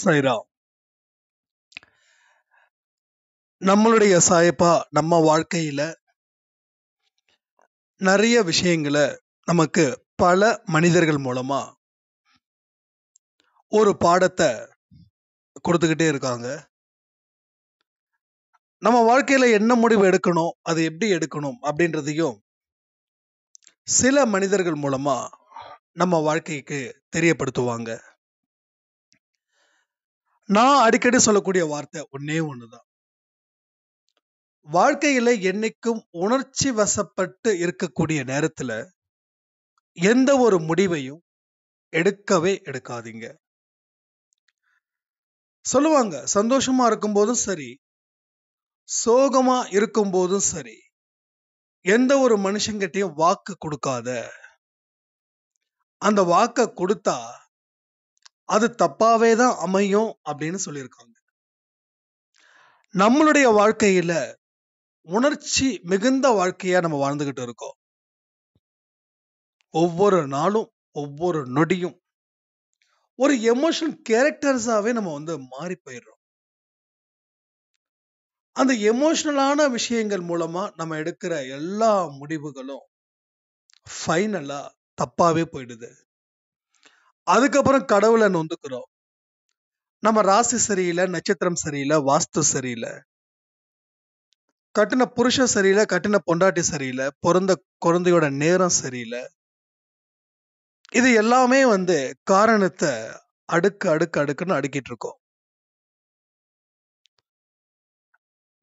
சைராம் நம்மளுடைய சாயப்பா நம்ம வாழ்க்கையில நிறைய விஷயங்களை நமக்கு பல மனிதர்கள் மூலமா ஒரு பாடத்தை கொடுத்துக்கிட்டே இருக்காங்க நம்ம வாழ்க்கையில என்ன முடிவு எடுக்கணும் அது எப்படி எடுக்கணும் அப்படின்றதையும் சில மனிதர்கள் மூலமா நம்ம வாழ்க்கைக்கு தெரியப்படுத்துவாங்க நான் அடிக்கடி சொல்லக்கூடிய வார்த்தை ஒன்னே ஒண்ணுதான் வாழ்க்கையில என்னைக்கும் உணர்ச்சி வசப்பட்டு இருக்கக்கூடிய நேரத்துல எந்த ஒரு முடிவையும் எடுக்கவே எடுக்காதீங்க சொல்லுவாங்க சந்தோஷமா இருக்கும் போதும் சரி சோகமா இருக்கும் போதும் சரி எந்த ஒரு மனுஷங்கிட்டையும் வாக்கு கொடுக்காத அந்த வாக்க கொடுத்தா அது தப்பாவே தான் அமையும் அப்படின்னு சொல்லியிருக்காங்க நம்மளுடைய வாழ்க்கையில உணர்ச்சி மிகுந்த வாழ்க்கையா நம்ம வாழ்ந்துகிட்டு இருக்கோம் ஒவ்வொரு நாளும் ஒவ்வொரு நொடியும் ஒரு எமோஷன் கேரக்டர்ஸாவே நம்ம வந்து மாறி போயிடுறோம் அந்த எமோஷனலான விஷயங்கள் மூலமா நம்ம எடுக்கிற எல்லா முடிவுகளும் ஃபைனலா தப்பாவே போயிடுது அதுக்கப்புறம் கடவுளை நொந்துக்கிறோம் நம்ம ராசி சரியில்லை நட்சத்திரம் சரியில்லை வாஸ்து சரியில்லை கட்டின புருஷன் சரியில்லை கட்டின பொண்டாட்டி சரியில்லை பிறந்த குழந்தையோட நேரம் சரியில்லை இது எல்லாமே வந்து காரணத்தை அடுக்கு அடுக்கு அடுக்குன்னு அடுக்கிட்டு இருக்கோம்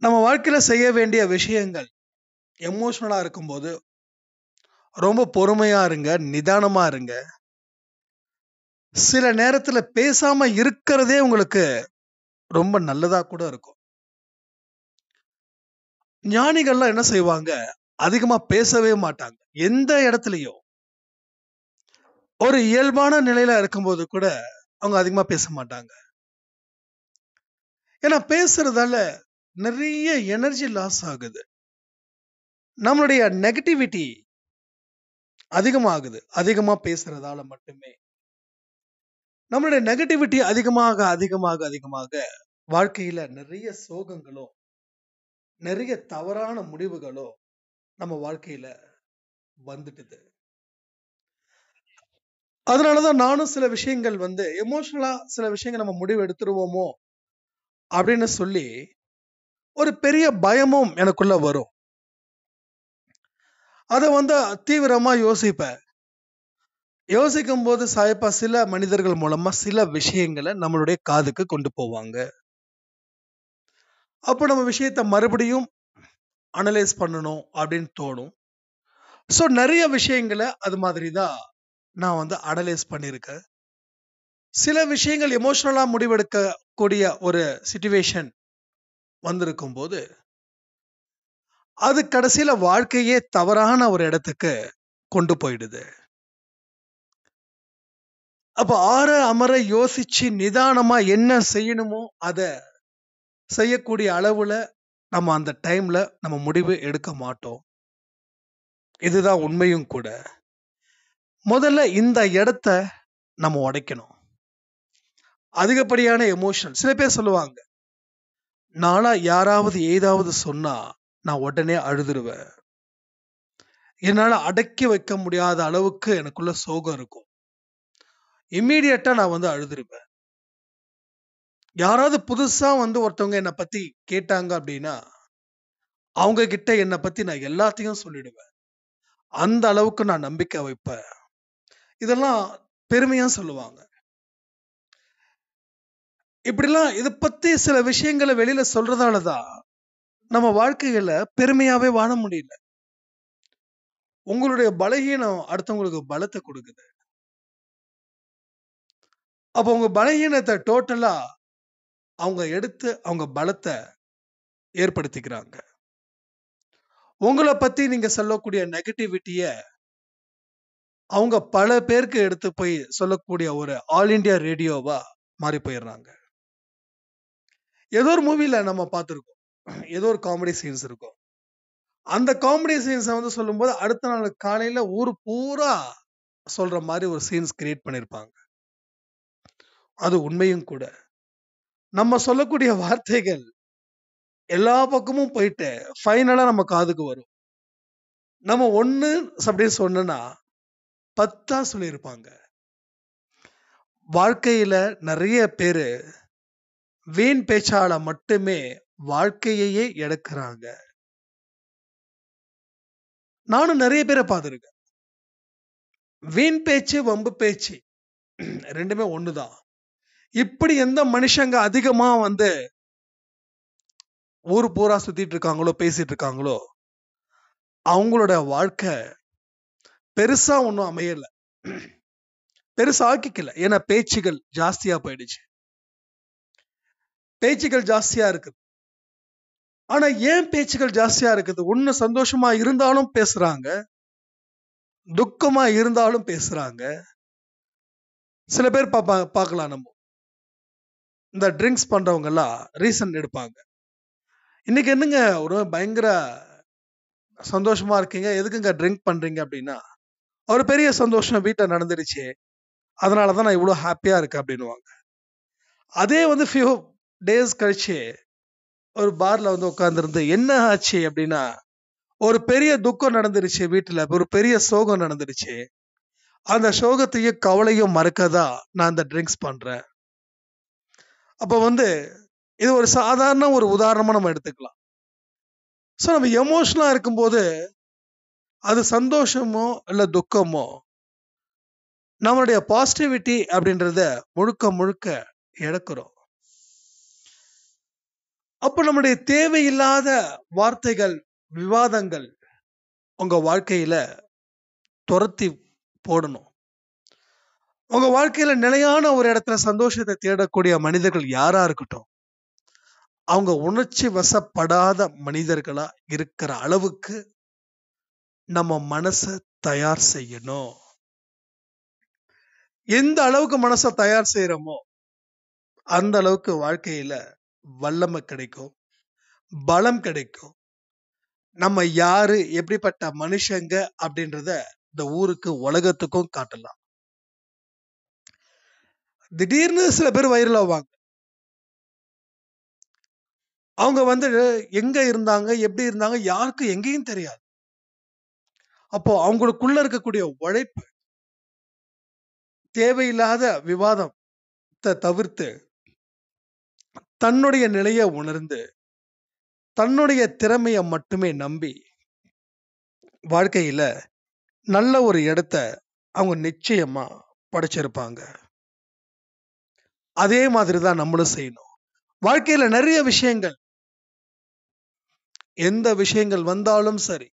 நம்ம வாழ்க்கையில செய்ய வேண்டிய விஷயங்கள் எமோஷனலா இருக்கும்போது ரொம்ப பொறுமையா இருங்க நிதானமா இருங்க சில நேரத்துல பேசாம இருக்கிறதே உங்களுக்கு ரொம்ப நல்லதா கூட இருக்கும் ஞானிகள்லாம் என்ன செய்வாங்க அதிகமா பேசவே மாட்டாங்க எந்த இடத்துலையும் ஒரு இயல்பான நிலையில இருக்கும்போது கூட அவங்க அதிகமா பேச மாட்டாங்க ஏன்னா பேசுறதால நிறைய எனர்ஜி லாஸ் ஆகுது நம்மளுடைய நெகட்டிவிட்டி அதிகமாகுது அதிகமா பேசுறதால மட்டுமே நம்மளுடைய நெகட்டிவிட்டி அதிகமாக அதிகமாக அதிகமாக வாழ்க்கையில நிறைய சோகங்களோ நிறைய தவறான முடிவுகளோ நம்ம வாழ்க்கையில வந்துட்டுது அதனாலதான் நானும் சில விஷயங்கள் வந்து எமோஷனலா சில விஷயங்கள் நம்ம முடிவு எடுத்துருவோமோ அப்படின்னு சொல்லி ஒரு பெரிய பயமும் எனக்குள்ள வரும் அதை வந்து தீவிரமா யோசிப்பேன் யோசிக்கும் போது சாயப்பா சில மனிதர்கள் மூலமா சில விஷயங்களை நம்மளுடைய காதுக்கு கொண்டு போவாங்க அப்போ நம்ம விஷயத்த மறுபடியும் அனலைஸ் பண்ணணும் அப்படின்னு தோணும் ஸோ நிறைய விஷயங்களை அது மாதிரி தான் நான் வந்து அனலைஸ் பண்ணியிருக்கேன் சில விஷயங்கள் எமோஷ்னலாக முடிவெடுக்கக்கூடிய ஒரு சுச்சுவேஷன் வந்திருக்கும் போது அது கடைசியில் வாழ்க்கையே தவறான ஒரு இடத்துக்கு கொண்டு போயிடுது அப்ப ஆற அமர யோசிச்சு நிதானமா என்ன செய்யணுமோ அதை செய்யக்கூடிய அளவுல நம்ம அந்த டைம்ல நம்ம முடிவு எடுக்க மாட்டோம் இதுதான் உண்மையும் கூட முதல்ல இந்த இடத்த நம்ம உடைக்கணும் அதிகப்படியான எமோஷனல் சில பேர் சொல்லுவாங்க நானா யாராவது ஏதாவது சொன்னா நான் உடனே அழுதுருவேன் என்னால் அடக்கி வைக்க முடியாத அளவுக்கு எனக்குள்ள சோகம் இருக்கும் இம்மீடியட்டா நான் வந்து அழுதுருப்பேன் யாராவது புதுசா வந்து ஒருத்தவங்க என்னை பத்தி கேட்டாங்க அப்படின்னா அவங்க கிட்ட என்னை பத்தி நான் எல்லாத்தையும் சொல்லிடுவேன் அந்த அளவுக்கு நான் நம்பிக்கை வைப்பேன் இதெல்லாம் பெருமையா சொல்லுவாங்க இப்படிலாம் இதை பத்தி சில விஷயங்களை வெளியில சொல்றதாலதான் நம்ம வாழ்க்கையில பெருமையாவே வாழ முடியல உங்களுடைய பலகீனம் அடுத்தவங்களுக்கு பலத்தை கொடுக்குது அப்போ அவங்க பலகீனத்தை டோட்டலா அவங்க எடுத்து அவங்க பலத்தை ஏற்படுத்திக்கிறாங்க உங்களை பத்தி நீங்க சொல்லக்கூடிய நெகட்டிவிட்டிய அவங்க பல பேருக்கு எடுத்து போய் சொல்லக்கூடிய ஒரு ஆல் இண்டியா ரேடியோவா மாறி போயிடுறாங்க ஏதோ ஒரு மூவில நம்ம பார்த்துருக்கோம் ஏதோ ஒரு காமெடி சீன்ஸ் இருக்கும் அந்த காமெடி சீன்ஸை வந்து சொல்லும்போது அடுத்த நாள் காலையில ஊர் பூரா சொல்ற மாதிரி ஒரு சீன்ஸ் கிரியேட் பண்ணிருப்பாங்க அது உண்மையும் கூட நம்ம சொல்லக்கூடிய வார்த்தைகள் எல்லா பக்கமும் போயிட்டு ஃபைனலாக நம்ம காதுக்கு வரும் நம்ம ஒன்று அப்படின்னு சொன்னா பத்தா சொல்லியிருப்பாங்க வாழ்க்கையில நிறைய பேர் வீண் பேச்சால மட்டுமே வாழ்க்கையையே எடுக்கிறாங்க நானும் நிறைய பேரை பார்த்துருக்கேன் வீண் பேச்சு வம்பு பேச்சு ரெண்டுமே ஒண்ணுதான் இப்படி எந்த மனுஷங்க அதிகமா வந்து ஊர் பூரா சுத்திட்டு இருக்காங்களோ பேசிட்டு இருக்காங்களோ அவங்களோட வாழ்க்கை பெருசா ஒன்றும் அமையல பெருசா ஆக்கிக்கல ஏன்னா பேச்சுகள் ஜாஸ்தியா போயிடுச்சு பேச்சுகள் ஜாஸ்தியா இருக்குது ஆனா ஏன் பேச்சுகள் ஜாஸ்தியா இருக்குது ஒன்னு சந்தோஷமா இருந்தாலும் பேசுறாங்க துக்கமா இருந்தாலும் பேசுறாங்க சில பேர் பார்ப்பா பார்க்கலாம் நம்ம இந்த ட்ரிங்க்ஸ் பண்ணுறவங்கெல்லாம் ரீசன் எடுப்பாங்க இன்றைக்கி என்னங்க ஒரு பயங்கர சந்தோஷமாக இருக்கீங்க எதுக்குங்க ட்ரிங்க் பண்ணுறீங்க அப்படின்னா ஒரு பெரிய சந்தோஷம் வீட்டில் நடந்துருச்சு அதனால தான் நான் இவ்வளோ ஹாப்பியாக இருக்கேன் அப்படின்வாங்க அதே வந்து ஃபியூ டேஸ் கழிச்சு ஒரு பாரில் வந்து உட்காந்துருந்து என்ன ஆச்சு அப்படின்னா ஒரு பெரிய துக்கம் நடந்துருச்சு வீட்டில் ஒரு பெரிய சோகம் நடந்துருச்சு அந்த சோகத்தையும் கவலையும் மறக்கதா நான் அந்த ட்ரிங்க்ஸ் பண்ணுறேன் அப்போ வந்து இது ஒரு சாதாரண ஒரு உதாரணமாக நம்ம எடுத்துக்கலாம் ஸோ நம்ம எமோஷனலாக இருக்கும்போது அது சந்தோஷமோ இல்லை துக்கமோ நம்மளுடைய பாசிட்டிவிட்டி அப்படின்றத முழுக்க முழுக்க இழக்கிறோம் அப்போ நம்முடைய தேவையில்லாத வார்த்தைகள் விவாதங்கள் உங்கள் வாழ்க்கையில் துரத்தி போடணும் உங்க வாழ்க்கையில நிலையான ஒரு இடத்துல சந்தோஷத்தை தேடக்கூடிய மனிதர்கள் யாரா இருக்கட்டும் அவங்க உணர்ச்சி வசப்படாத மனிதர்களா இருக்கிற அளவுக்கு நம்ம மனசை தயார் செய்யணும் எந்த அளவுக்கு மனசை தயார் செய்யறோமோ அந்த அளவுக்கு வாழ்க்கையில வல்லமை கிடைக்கும் பலம் கிடைக்கும் நம்ம யாரு எப்படிப்பட்ட மனுஷங்க அப்படின்றத இந்த ஊருக்கு உலகத்துக்கும் காட்டலாம் திடீர்னு சில பேர் வைரல் ஆவாங்க அவங்க வந்து எங்க இருந்தாங்க எப்படி இருந்தாங்க யாருக்கும் எங்கேயும் தெரியாது அப்போ அவங்களுக்குள்ள இருக்கக்கூடிய உழைப்பு தேவையில்லாத விவாதம் தவிர்த்து தன்னுடைய நிலையை உணர்ந்து தன்னுடைய திறமையை மட்டுமே நம்பி வாழ்க்கையில நல்ல ஒரு இடத்த அவங்க நிச்சயமா படைச்சிருப்பாங்க அதே மாதிரி தான் நம்மளும் செய்யணும் வாழ்க்கையில நிறைய விஷயங்கள் எந்த விஷயங்கள் வந்தாலும் சரி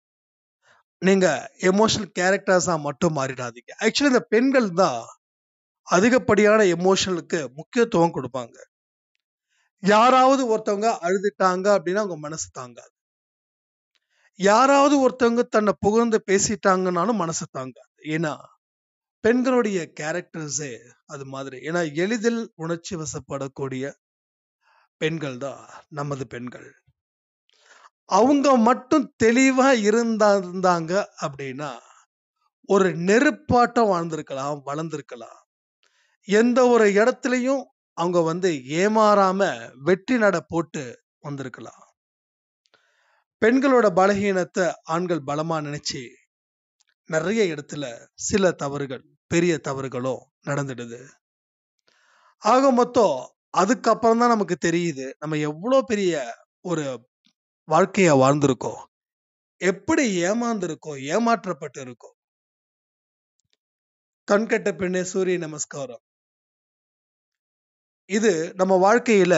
நீங்க எமோஷனல் கேரக்டர்ஸா மட்டும் மாறிடாதீங்க ஆக்சுவலி இந்த பெண்கள் தான் அதிகப்படியான எமோஷனுக்கு முக்கியத்துவம் கொடுப்பாங்க யாராவது ஒருத்தவங்க அழுதுட்டாங்க அப்படின்னா அவங்க மனசு தாங்காது யாராவது ஒருத்தவங்க தன்னை புகழ்ந்து பேசிட்டாங்கன்னாலும் மனசு தாங்காது ஏன்னா பெண்களுடைய கேரக்டர்ஸே அது மாதிரி ஏன்னா எளிதில் உணர்ச்சி வசப்படக்கூடிய பெண்கள் தான் நமது பெண்கள் அவங்க மட்டும் தெளிவா இருந்தாங்க அப்படின்னா ஒரு நெருப்பாட்டம் வாழ்ந்திருக்கலாம் வளர்ந்திருக்கலாம் எந்த ஒரு இடத்துலையும் அவங்க வந்து ஏமாறாம வெற்றி நட போட்டு வந்திருக்கலாம் பெண்களோட பலகீனத்தை ஆண்கள் பலமா நினைச்சு நிறைய இடத்துல சில தவறுகள் பெரிய தவறுகளும் நடந்துடுது ஆக மொத்தம் அதுக்கப்புறம் தான் நமக்கு தெரியுது நம்ம எவ்வளோ பெரிய ஒரு வாழ்க்கையை வாழ்ந்திருக்கோம் எப்படி ஏமாந்திருக்கோம் ஏமாற்றப்பட்டு இருக்கோம் கண்கட்ட பின்னே சூரிய நமஸ்காரம் இது நம்ம வாழ்க்கையில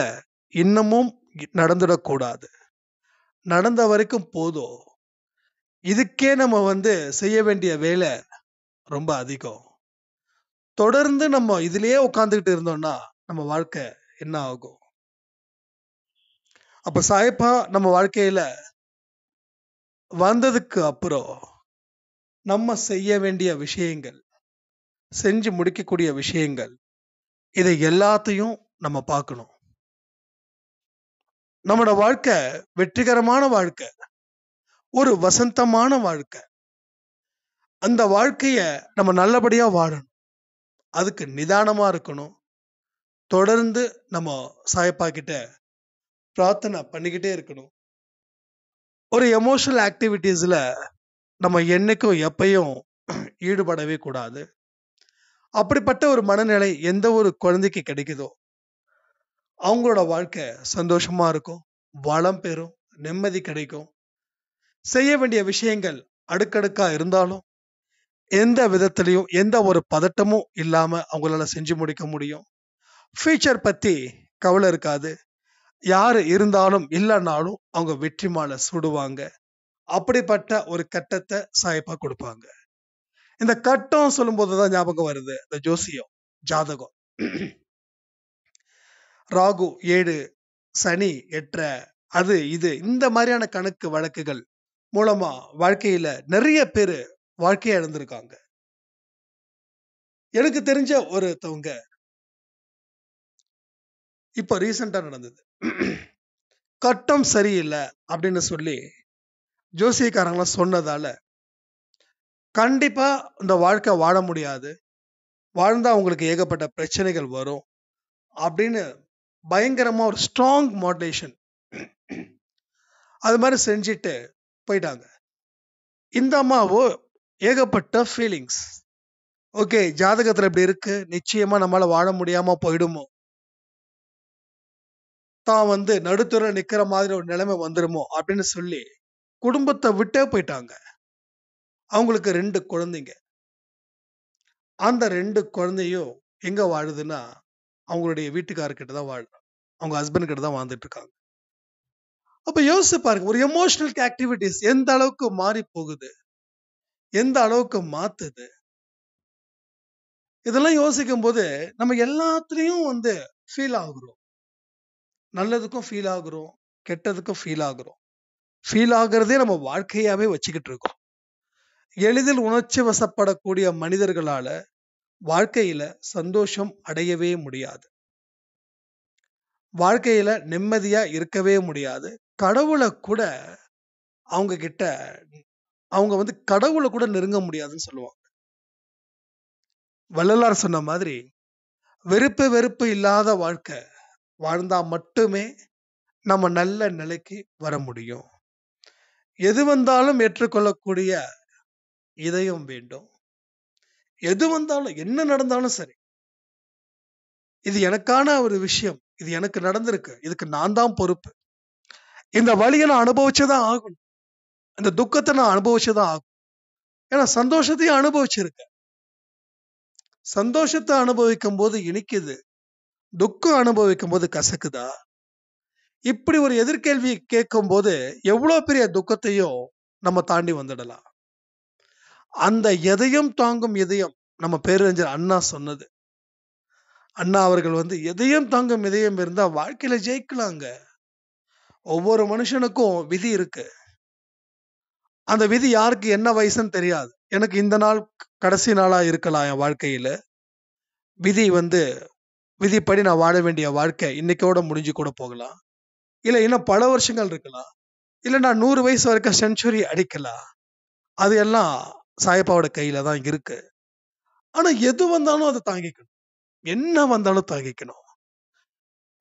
இன்னமும் நடந்துடக்கூடாது நடந்த வரைக்கும் போதும் இதுக்கே நம்ம வந்து செய்ய வேண்டிய வேலை ரொம்ப அதிகம் தொடர்ந்து நம்ம இதுலயே உட்காந்துக்கிட்டு இருந்தோம்னா நம்ம வாழ்க்கை என்ன ஆகும் அப்ப சாயப்பா நம்ம வாழ்க்கையில வந்ததுக்கு அப்புறம் நம்ம செய்ய வேண்டிய விஷயங்கள் செஞ்சு முடிக்கக்கூடிய விஷயங்கள் இதை எல்லாத்தையும் நம்ம பார்க்கணும் நம்மளோட வாழ்க்கை வெற்றிகரமான வாழ்க்கை ஒரு வசந்தமான வாழ்க்கை அந்த வாழ்க்கைய நம்ம நல்லபடியா வாழணும் அதுக்கு நிதானமாக இருக்கணும் தொடர்ந்து நம்ம சாயப்பா கிட்ட பிரார்த்தனை பண்ணிக்கிட்டே இருக்கணும் ஒரு எமோஷனல் ஆக்டிவிட்டீஸில் நம்ம என்றைக்கும் எப்பையும் ஈடுபடவே கூடாது அப்படிப்பட்ட ஒரு மனநிலை எந்த ஒரு குழந்தைக்கு கிடைக்குதோ அவங்களோட வாழ்க்கை சந்தோஷமாக இருக்கும் வளம் பெறும் நிம்மதி கிடைக்கும் செய்ய வேண்டிய விஷயங்கள் அடுக்கடுக்காக இருந்தாலும் எந்த விதத்துலையும் எந்த ஒரு பதட்டமும் இல்லாமல் அவங்களால செஞ்சு முடிக்க முடியும் ஃபியூச்சர் பற்றி கவலை இருக்காது யார் இருந்தாலும் இல்லைனாலும் அவங்க வெற்றி மாலை சுடுவாங்க அப்படிப்பட்ட ஒரு கட்டத்தை சாய்ப்பாக கொடுப்பாங்க இந்த கட்டம் சொல்லும்போது தான் ஞாபகம் வருது இந்த ஜோசியம் ஜாதகம் ராகு ஏழு சனி எற்ற அது இது இந்த மாதிரியான கணக்கு வழக்குகள் மூலமா வாழ்க்கையில நிறைய பேர் வாழ்க்கையை இழந்திருக்காங்க எனக்கு தெரிஞ்ச ஒருத்தவங்க இப்போ ரீசண்டா நடந்தது கட்டம் சரியில்லை அப்படின்னு சொல்லி ஜோசியக்காரங்களாம் சொன்னதால கண்டிப்பா இந்த வாழ்க்கை வாழ முடியாது வாழ்ந்தா அவங்களுக்கு ஏகப்பட்ட பிரச்சனைகள் வரும் அப்படின்னு பயங்கரமா ஒரு ஸ்ட்ராங் மாடுலேஷன் அது மாதிரி செஞ்சுட்டு போயிட்டாங்க இந்த அம்மாவோ ஏகப்பட்ட ஃபீலிங்ஸ் ஓகே ஜாதகத்தில் இப்படி இருக்கு நிச்சயமா நம்மளால வாழ முடியாம போயிடுமோ தான் வந்து நடுத்தர நிக்கிற மாதிரி ஒரு நிலைமை வந்துடுமோ அப்படின்னு சொல்லி குடும்பத்தை விட்டே போயிட்டாங்க அவங்களுக்கு ரெண்டு குழந்தைங்க அந்த ரெண்டு குழந்தையும் எங்க வாழுதுன்னா அவங்களுடைய வீட்டுக்காரர்கிட்ட தான் வாழ்றாங்க அவங்க ஹஸ்பண்ட் கிட்ட தான் வாழ்ந்துட்டு இருக்காங்க அப்ப யோசிச்சு பாருங்க ஒரு எமோஷனல் ஆக்டிவிட்டிஸ் எந்த அளவுக்கு மாறி போகுது எந்த அளவுக்கு மாத்துது இதெல்லாம் யோசிக்கும் போது நம்ம எல்லாத்துலேயும் வந்து ஃபீல் ஆகுறோம் நல்லதுக்கும் ஃபீல் ஆகுறோம் கெட்டதுக்கும் ஃபீல் ஆகுறோம் ஃபீல் ஆகுறதே நம்ம வாழ்க்கையாவே வச்சுக்கிட்டு இருக்கோம் எளிதில் உணர்ச்சி வசப்படக்கூடிய மனிதர்களால வாழ்க்கையில சந்தோஷம் அடையவே முடியாது வாழ்க்கையில நிம்மதியா இருக்கவே முடியாது கடவுளை கூட அவங்க கிட்ட அவங்க வந்து கடவுளை கூட நெருங்க முடியாதுன்னு சொல்லுவாங்க வள்ளலார் சொன்ன மாதிரி வெறுப்பு வெறுப்பு இல்லாத வாழ்க்கை வாழ்ந்தா மட்டுமே நம்ம நல்ல நிலைக்கு வர முடியும் எது வந்தாலும் ஏற்றுக்கொள்ளக்கூடிய இதயம் வேண்டும் எது வந்தாலும் என்ன நடந்தாலும் சரி இது எனக்கான ஒரு விஷயம் இது எனக்கு நடந்திருக்கு இதுக்கு நான் தான் பொறுப்பு இந்த வழியை நான் அனுபவிச்சுதான் ஆகணும் இந்த துக்கத்தை நான் அனுபவிச்சுதான் ஆகும் ஏன்னா சந்தோஷத்தையும் அனுபவிச்சிருக்கேன் சந்தோஷத்தை அனுபவிக்கும் போது இனிக்குது துக்கம் அனுபவிக்கும் போது கசக்குதா இப்படி ஒரு எதிர்கேள்வி கேட்கும் போது எவ்வளோ பெரிய துக்கத்தையும் நம்ம தாண்டி வந்துடலாம் அந்த எதையும் தாங்கும் இதயம் நம்ம பேரறிஞர் அண்ணா சொன்னது அண்ணா அவர்கள் வந்து எதையும் தாங்கும் இதயம் இருந்தா வாழ்க்கையில ஜெயிக்கலாங்க ஒவ்வொரு மனுஷனுக்கும் விதி இருக்கு அந்த விதி யாருக்கு என்ன வயசுன்னு தெரியாது எனக்கு இந்த நாள் கடைசி நாளாக இருக்கலாம் என் வாழ்க்கையில் விதி வந்து விதிப்படி நான் வாழ வேண்டிய வாழ்க்கை இன்னைக்கோட முடிஞ்சு கூட போகலாம் இல்லை இன்னும் பல வருஷங்கள் இருக்கலாம் இல்லை நான் நூறு வயசு வரைக்கும் செஞ்சுரி அடிக்கலாம் அது எல்லாம் சாயப்பாவோட கையில தான் இருக்கு ஆனா எது வந்தாலும் அதை தாங்கிக்கணும் என்ன வந்தாலும் தாங்கிக்கணும்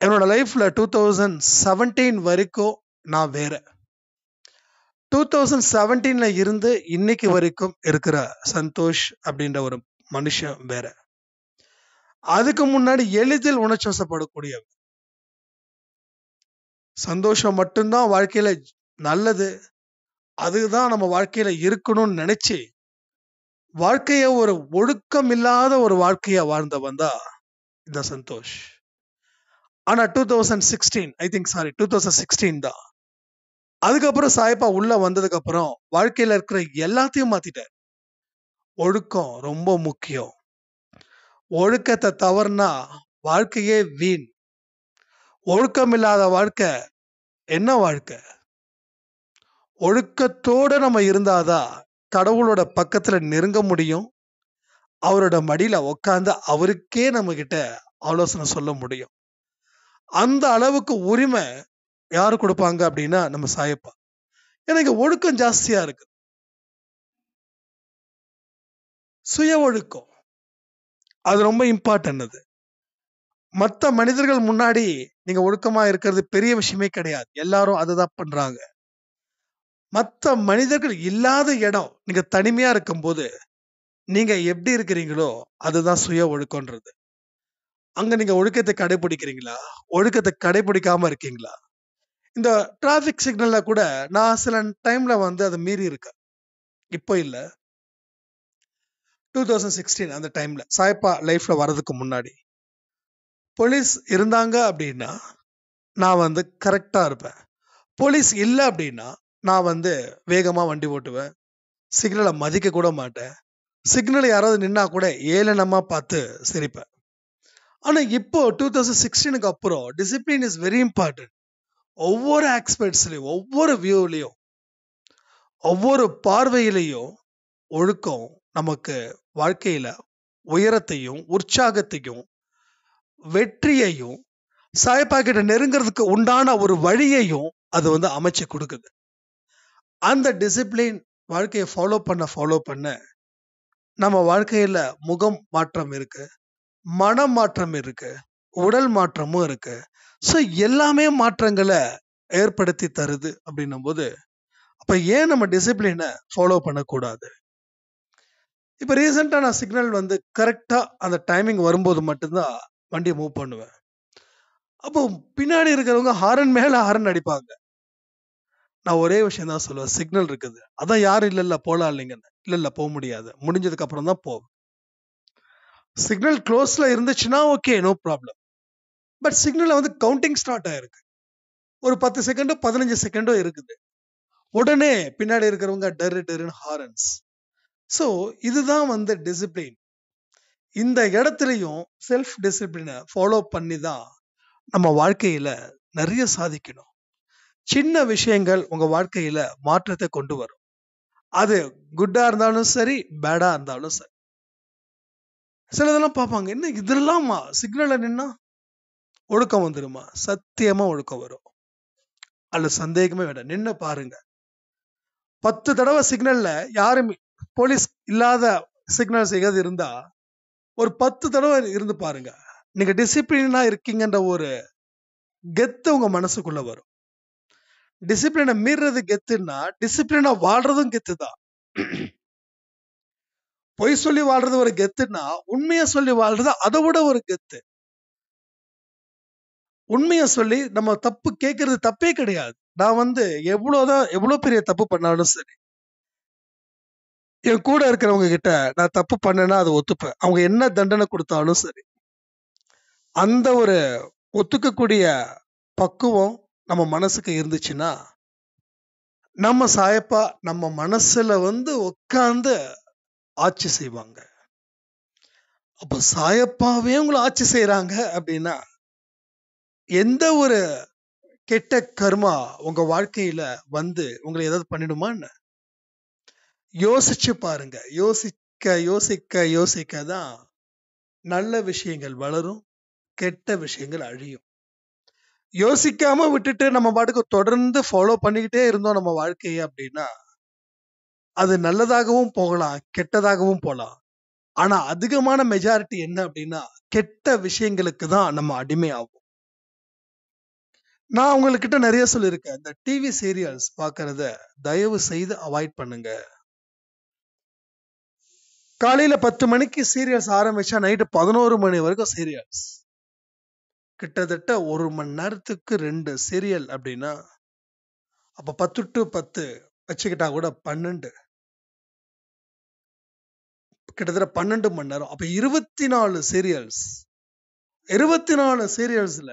என்னோட லைஃப்ல டூ தௌசண்ட் செவன்டீன் வரைக்கும் நான் வேற டூ தௌசண்ட் செவன்டீனில் இருந்து இன்னைக்கு வரைக்கும் இருக்கிற சந்தோஷ் அப்படின்ற ஒரு மனுஷன் வேற அதுக்கு முன்னாடி எளிதில் உணர்ச்சோசப்படக்கூடியவன் சந்தோஷம் மட்டும்தான் வாழ்க்கையில நல்லது அதுதான் நம்ம வாழ்க்கையில இருக்கணும்னு நினைச்சு வாழ்க்கைய ஒரு ஒழுக்கம் இல்லாத ஒரு வாழ்க்கைய வாழ்ந்தவன் தான் இந்த சந்தோஷ் ஆனா two thousand sixteen I think sorry two thousand sixteen தான் அதுக்கப்புறம் சாயப்பா உள்ள வந்ததுக்கு அப்புறம் வாழ்க்கையில இருக்கிற எல்லாத்தையும் மாத்திட்டார் ஒழுக்கம் ரொம்ப முக்கியம் ஒழுக்கத்தை தவறுனா வாழ்க்கையே வீண் ஒழுக்கம் இல்லாத வாழ்க்கை என்ன வாழ்க்கை ஒழுக்கத்தோட நம்ம இருந்தாதான் கடவுளோட பக்கத்துல நெருங்க முடியும் அவரோட மடியில உக்காந்து அவருக்கே நம்ம கிட்ட ஆலோசனை சொல்ல முடியும் அந்த அளவுக்கு உரிமை யாரு கொடுப்பாங்க அப்படின்னா நம்ம சாயப்பா எனக்கு ஒழுக்கம் ஜாஸ்தியா இருக்கு சுய ஒழுக்கம் அது ரொம்ப இம்பார்ட்டன் அது மற்ற மனிதர்கள் முன்னாடி நீங்க ஒழுக்கமா இருக்கிறது பெரிய விஷயமே கிடையாது எல்லாரும் தான் பண்றாங்க மற்ற மனிதர்கள் இல்லாத இடம் நீங்க தனிமையா இருக்கும்போது நீங்க எப்படி இருக்கிறீங்களோ அதுதான் சுய ஒழுக்கம்ன்றது அங்க நீங்க ஒழுக்கத்தை கடைபிடிக்கிறீங்களா ஒழுக்கத்தை கடைபிடிக்காம இருக்கீங்களா இந்த டிராஃபிக் சிக்னலில் கூட நான் சில டைமில் வந்து அதை மீறி இருக்கேன் இப்போ இல்லை டூ தௌசண்ட் சிக்ஸ்டீன் அந்த டைமில் சாய்ப்பா லைஃப்பில் வர்றதுக்கு முன்னாடி போலீஸ் இருந்தாங்க அப்படின்னா நான் வந்து கரெக்டாக இருப்பேன் போலீஸ் இல்லை அப்படின்னா நான் வந்து வேகமாக வண்டி ஓட்டுவேன் சிக்னலை மதிக்க கூட மாட்டேன் சிக்னல் யாராவது நின்னா கூட ஏளனமாக பார்த்து சிரிப்பேன் ஆனால் இப்போ டூ தௌசண்ட் சிக்ஸ்டீனுக்கு அப்புறம் டிசிப்ளின் இஸ் வெரி இம்பார்ட்டன்ட் ஒவ்வொரு ஆக்ஸ்பர்ட்ஸ்லையும் ஒவ்வொரு வியூலையும் ஒவ்வொரு பார்வையிலையும் ஒழுக்கம் நமக்கு வாழ்க்கையில் உயரத்தையும் உற்சாகத்தையும் வெற்றியையும் சாய்பா கிட்ட நெருங்கிறதுக்கு உண்டான ஒரு வழியையும் அது வந்து அமைச்சு கொடுக்குது அந்த டிசிப்ளின் வாழ்க்கையை ஃபாலோ பண்ண ஃபாலோ பண்ண நம்ம வாழ்க்கையில் முகம் மாற்றம் இருக்கு மனம் மாற்றம் இருக்கு உடல் மாற்றமும் இருக்கு ஸோ எல்லாமே மாற்றங்களை ஏற்படுத்தி தருது அப்படின்னும் போது அப்போ ஏன் நம்ம டிசிப்ளினை ஃபாலோ பண்ணக்கூடாது இப்போ ரீசெண்டாக நான் சிக்னல் வந்து கரெக்டாக அந்த டைமிங் வரும்போது மட்டும்தான் வண்டியை மூவ் பண்ணுவேன் அப்போ பின்னாடி இருக்கிறவங்க ஹாரன் மேலே ஹாரன் அடிப்பாங்க நான் ஒரே விஷயம் தான் சொல்லுவேன் சிக்னல் இருக்குது அதான் யாரும் இல்லை இல்லை போகலாம் இல்லைங்கன்னு இல்லை இல்லை போக முடியாது முடிஞ்சதுக்கு அப்புறம் தான் போவேன் சிக்னல் க்ளோஸில் இருந்துச்சுன்னா ஓகே நோ ப்ராப்ளம் பட் சிக்னலில் வந்து கவுண்டிங் ஸ்டார்ட் ஆயிருக்கு ஒரு பத்து செகண்டோ பதினஞ்சு செகண்டோ இருக்குது உடனே பின்னாடி இருக்கிறவங்க டர் டர் ஹாரன்ஸ் ஸோ இதுதான் வந்து டிசிப்ளின் இந்த இடத்துலையும் செல்ஃப் டிசிப்ளினை ஃபாலோ பண்ணி தான் நம்ம வாழ்க்கையில் நிறைய சாதிக்கணும் சின்ன விஷயங்கள் உங்கள் வாழ்க்கையில் மாற்றத்தை கொண்டு வரும் அது குட்டாக இருந்தாலும் சரி பேடாக இருந்தாலும் சரி சிலதெல்லாம் பார்ப்பாங்க என்ன இதெல்லாமா சிக்னலில் நின்னா ஒழுக்கம் வந்துருமா சத்தியமா ஒழுக்கம் வரும் அல்ல சந்தேகமே வேண்டாம் நின்று பாருங்க பத்து தடவை சிக்னல்ல யாரும் போலீஸ் இல்லாத சிக்னல்ஸ் எங்கேயாவது இருந்தா ஒரு பத்து தடவை இருந்து பாருங்க நீங்க டிசிப்ளினா இருக்கீங்கன்ற ஒரு கெத்து உங்க மனசுக்குள்ள வரும் டிசிப்ளினை மீறது கெத்துன்னா டிசிப்ளினா வாழ்றதும் கெத்து தான் பொய் சொல்லி வாழ்றது ஒரு கெத்துன்னா உண்மையா சொல்லி வாழ்றது அதை விட ஒரு கெத்து உண்மையை சொல்லி நம்ம தப்பு கேட்கறது தப்பே கிடையாது நான் வந்து எவ்வளோதான் எவ்வளோ பெரிய தப்பு பண்ணாலும் சரி என் கூட இருக்கிறவங்க கிட்ட நான் தப்பு பண்ணேன்னா அதை ஒத்துப்பேன் அவங்க என்ன தண்டனை கொடுத்தாலும் சரி அந்த ஒரு ஒத்துக்கக்கூடிய பக்குவம் நம்ம மனசுக்கு இருந்துச்சுன்னா நம்ம சாயப்பா நம்ம மனசுல வந்து உட்காந்து ஆட்சி செய்வாங்க அப்போ சாயப்பாவே உங்களை ஆட்சி செய்யறாங்க அப்படின்னா எந்த ஒரு கெட்ட கர்மா உங்க வாழ்க்கையில வந்து உங்களை ஏதாவது பண்ணிடுமான்னு யோசிச்சு பாருங்க யோசிக்க யோசிக்க யோசிக்க தான் நல்ல விஷயங்கள் வளரும் கெட்ட விஷயங்கள் அழியும் யோசிக்காம விட்டுட்டு நம்ம பாட்டுக்கு தொடர்ந்து ஃபாலோ பண்ணிக்கிட்டே இருந்தோம் நம்ம வாழ்க்கையை அப்படின்னா அது நல்லதாகவும் போகலாம் கெட்டதாகவும் போகலாம் ஆனா அதிகமான மெஜாரிட்டி என்ன அப்படின்னா கெட்ட விஷயங்களுக்கு தான் நம்ம அடிமை ஆகும் நான் உங்கள்கிட்ட நிறைய சொல்லியிருக்கேன் இந்த டிவி சீரியல்ஸ் பார்க்கறத தயவு செய்து அவாய்ட் பண்ணுங்க காலையில பத்து மணிக்கு சீரியல்ஸ் ஆரம்பிச்சா நைட்டு பதினோரு மணி வரைக்கும் சீரியல்ஸ் கிட்டத்தட்ட ஒரு மணி நேரத்துக்கு ரெண்டு சீரியல் அப்படின்னா அப்ப பத்து டு பத்து வச்சுக்கிட்டா கூட பன்னெண்டு கிட்டத்தட்ட பன்னெண்டு மணி நேரம் அப்ப இருபத்தி நாலு சீரியல்ஸ் இருபத்தி நாலு சீரியல்ஸ்ல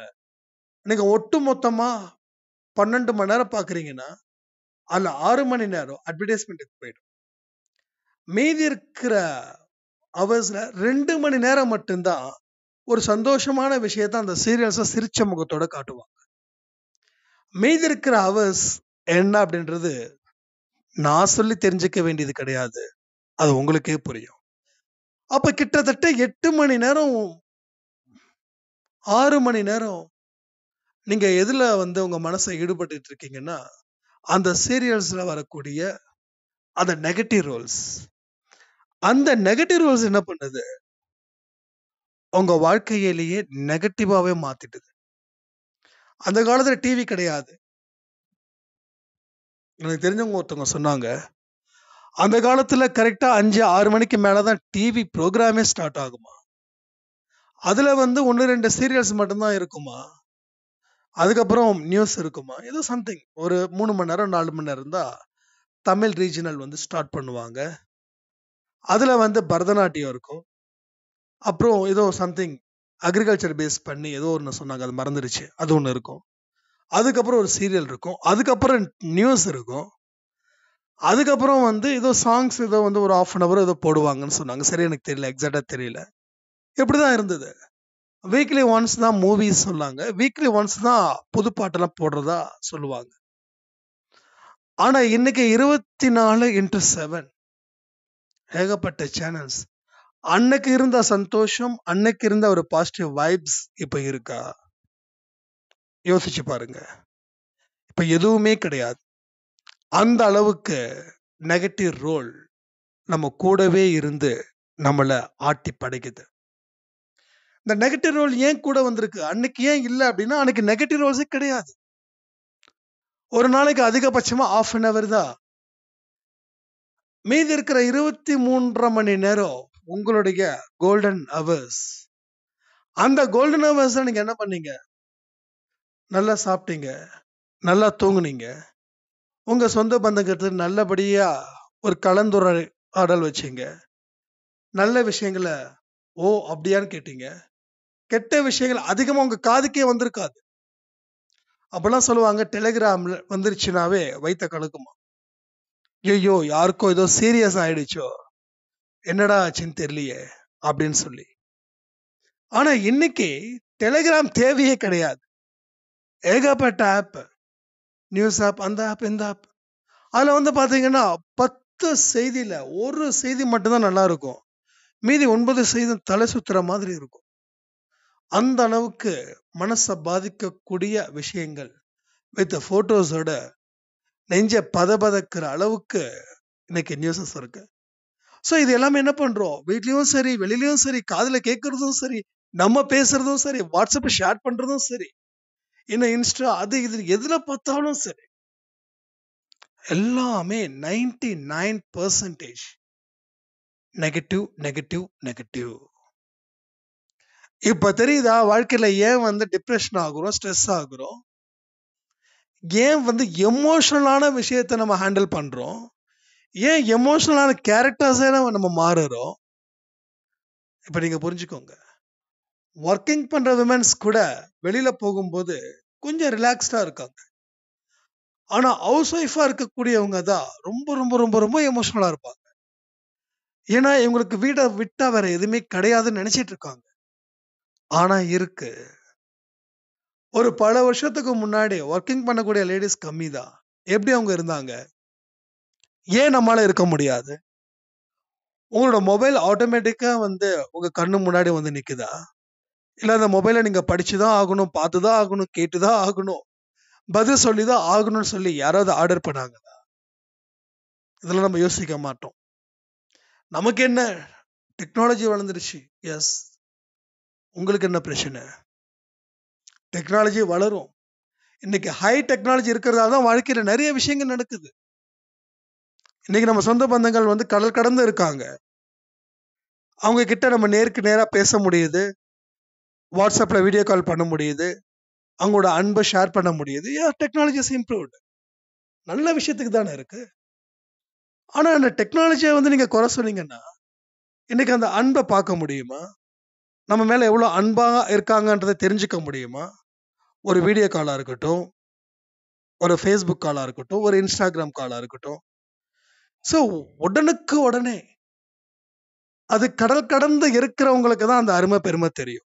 நீங்கள் ஒட்டு மொத்தமாக பன்னெண்டு மணி நேரம் பார்க்குறீங்கன்னா அதில் ஆறு மணி நேரம் அட்வர்டைஸ்மெண்ட்டுக்கு போயிடும் மீதி இருக்கிற அவர்ஸில் ரெண்டு மணி நேரம் மட்டும்தான் ஒரு சந்தோஷமான விஷயத்த அந்த சீரியல்ஸை சிரிச்ச முகத்தோட காட்டுவாங்க மீதி இருக்கிற அவர்ஸ் என்ன அப்படின்றது நான் சொல்லி தெரிஞ்சுக்க வேண்டியது கிடையாது அது உங்களுக்கே புரியும் அப்ப கிட்டத்தட்ட எட்டு மணி நேரம் ஆறு மணி நேரம் நீங்க எதுல வந்து உங்க மனசை ஈடுபட்டுட்டு இருக்கீங்கன்னா, அந்த சீரியல்ஸ்ல வரக்கூடிய அந்த நெகட்டிவ் ரோல்ஸ். அந்த நெகட்டிவ் ரோல்ஸ் என்ன பண்ணுது? உங்க வாழ்க்கையிலேயே நெகட்டிவாவே மாத்திடுது. அந்த காலத்துல டிவி கிடையாது. எனக்கு தெரிஞ்சவங்க ஒருத்தவங்க சொன்னாங்க. அந்த காலத்துல கரெக்டாக அஞ்சு ஆறு மணிக்கு மேலே தான் டிவி ப்ரோக்ராமே ஸ்டார்ட் ஆகுமா அதுல வந்து ஒன்று ரெண்டு சீரியல்ஸ் மட்டும்தான் இருக்குமா அதுக்கப்புறம் நியூஸ் இருக்குமா ஏதோ சம்திங் ஒரு மூணு மணி நேரம் நாலு மணி நேரம் இருந்தால் தமிழ் ரீஜனல் வந்து ஸ்டார்ட் பண்ணுவாங்க அதில் வந்து பரதநாட்டியம் இருக்கும் அப்புறம் ஏதோ சம்திங் அக்ரிகல்ச்சர் பேஸ் பண்ணி ஏதோ ஒன்று சொன்னாங்க அது மறந்துடுச்சு அது ஒன்று இருக்கும் அதுக்கப்புறம் ஒரு சீரியல் இருக்கும் அதுக்கப்புறம் நியூஸ் இருக்கும் அதுக்கப்புறம் வந்து ஏதோ சாங்ஸ் ஏதோ வந்து ஒரு ஆஃப் அன் ஹவர் ஏதோ போடுவாங்கன்னு சொன்னாங்க சரி எனக்கு தெரியல எக்ஸாக்டாக தெரியல இப்படி தான் இருந்தது வீக்லி ஒன்ஸ் தான் மூவிஸ் சொன்னாங்க வீக்லி ஒன்ஸ் தான் புது பாட்டெல்லாம் போடுறதா சொல்லுவாங்க ஆனால் இன்னைக்கு இருபத்தி நாலு இன்ட்டு செவன் ஏகப்பட்ட சேனல்ஸ் அன்னைக்கு இருந்த சந்தோஷம் அன்னைக்கு இருந்த ஒரு பாசிட்டிவ் வைப்ஸ் இப்போ இருக்கா யோசிச்சு பாருங்க இப்போ எதுவுமே கிடையாது அந்த அளவுக்கு நெகட்டிவ் ரோல் நம்ம கூடவே இருந்து நம்மளை ஆட்டி படைக்குது இந்த நெகட்டிவ் ரோல் ஏன் கூட வந்திருக்கு அன்னைக்கு ஏன் இல்லை அப்படின்னா அன்னைக்கு நெகட்டிவ் ரோல்ஸே கிடையாது ஒரு நாளைக்கு அதிகபட்சமாக ஆஃப் அன் அவர் தான் மீதி இருக்கிற இருபத்தி மூன்றரை மணி நேரம் உங்களுடைய கோல்டன் ஹவர்ஸ் அந்த கோல்டன் அவர்ஸ் நீங்க என்ன பண்ணீங்க நல்லா சாப்பிட்டீங்க நல்லா தூங்குனீங்க உங்க சொந்த பந்தங்கிறது நல்லபடியாக ஒரு கலந்துரை ஆடல் வச்சீங்க நல்ல விஷயங்களை ஓ அப்படியான்னு கேட்டீங்க கெட்ட விஷயங்கள் அதிகமாக உங்கள் காதுக்கே வந்திருக்காது அப்பெல்லாம் சொல்லுவாங்க டெலிகிராமில் வந்துருச்சுனாவே வைத்த கணக்குமா ஐயோ யாருக்கோ ஏதோ சீரியஸ் ஆயிடுச்சோ என்னடா ஆச்சுன்னு தெரியலையே அப்படின்னு சொல்லி ஆனா இன்னைக்கு டெலிகிராம் தேவையே கிடையாது ஏகப்பட்ட ஆப் நியூஸ் ஆப் அந்த ஆப் இந்த ஆப் அதுல வந்து பாத்தீங்கன்னா பத்து செய்தியில ஒரு செய்தி மட்டும்தான் நல்லா இருக்கும் மீதி ஒன்பது செய்தி தலை சுத்துற மாதிரி இருக்கும் அந்த அளவுக்கு மனசை பாதிக்கக்கூடிய விஷயங்கள் வித் ஃபோட்டோஸோட நெஞ்ச பதபதக்கிற அளவுக்கு இன்னைக்கு நியூஸஸ் இருக்கு ஸோ இது எல்லாமே என்ன பண்றோம் வீட்லேயும் சரி வெளியிலையும் சரி காதில் கேட்கறதும் சரி நம்ம பேசுறதும் சரி வாட்ஸ்அப்பை ஷேர் பண்றதும் சரி இன்னும் இன்ஸ்டா அது இது எதில் பார்த்தாலும் சரி எல்லாமே ninety nine percentage negative negative negative இப்போ தெரியுதா வாழ்க்கையில் ஏன் வந்து டிப்ரெஷன் ஆகுறோம் ஸ்ட்ரெஸ் ஆகுறோம் ஏன் வந்து எமோஷ்னலான விஷயத்தை நம்ம ஹேண்டில் பண்ணுறோம் ஏன் எமோஷனலான கேரக்டர்ஸே நம்ம மாறுறோம் இப்போ நீங்கள் புரிஞ்சுக்கோங்க ஒர்க்கிங் பண்ணுற விமென்ஸ் கூட வெளியில் போகும்போது கொஞ்சம் ரிலாக்ஸ்டாக இருக்காங்க ஆனால் ஹவுஸ் ஒய்ஃபாக இருக்கக்கூடியவங்க தான் ரொம்ப ரொம்ப ரொம்ப ரொம்ப எமோஷ்னலாக இருப்பாங்க ஏன்னா இவங்களுக்கு வீடை விட்டால் வேற எதுவுமே கிடையாதுன்னு நினச்சிட்டு இருக்காங்க ஆனா இருக்கு. ஒரு பல வருஷத்துக்கு முன்னாடி ஒர்க்கிங் பண்ணக்கூடிய கம்மி கம்மிதான். எப்படி அவங்க இருந்தாங்க? ஏன் நம்மளால இருக்க முடியாது? உங்களோட மொபைல் ஆட்டோமேட்டிக்கா வந்து உங்க கண்ணு முன்னாடி வந்து நிக்குதா? இல்ல அந்த மொபைல நீங்க படிச்சு தான் ஆகணும், பார்த்து தான் ஆகணும், கேட்டு தான் ஆகணும், பதில் சொல்லி தான் ஆகணும்னு சொல்லி யாராவது ஆர்டர் பண்ணாங்களா? இதெல்லாம் நம்ம யோசிக்க மாட்டோம். நமக்கு என்ன டெக்னாலஜி வளர்ந்துருச்சு. எஸ். உங்களுக்கு என்ன பிரச்சனை டெக்னாலஜி வளரும் இன்னைக்கு ஹை டெக்னாலஜி இருக்கிறதால தான் வாழ்க்கையில் நிறைய விஷயங்கள் நடக்குது இன்னைக்கு நம்ம சொந்த பந்தங்கள் வந்து கடல் கடந்து இருக்காங்க அவங்க கிட்ட நம்ம நேருக்கு நேராக பேச முடியுது வாட்ஸ்அப்பில் வீடியோ கால் பண்ண முடியுது அவங்களோட அன்பை ஷேர் பண்ண முடியுது டெக்னாலஜிஸ் இம்ப்ரூவ்டு நல்ல விஷயத்துக்கு தானே இருக்கு ஆனால் அந்த டெக்னாலஜியை வந்து நீங்கள் குறை சொன்னீங்கன்னா இன்னைக்கு அந்த அன்பை பார்க்க முடியுமா நம்ம மேலே எவ்வளோ அன்பாக இருக்காங்கன்றதை தெரிஞ்சுக்க முடியுமா ஒரு வீடியோ காலாக இருக்கட்டும் ஒரு ஃபேஸ்புக் காலாக இருக்கட்டும் ஒரு இன்ஸ்டாகிராம் காலாக இருக்கட்டும் ஸோ உடனுக்கு உடனே அது கடல் கடந்து இருக்கிறவங்களுக்கு தான் அந்த அருமை பெருமை தெரியும்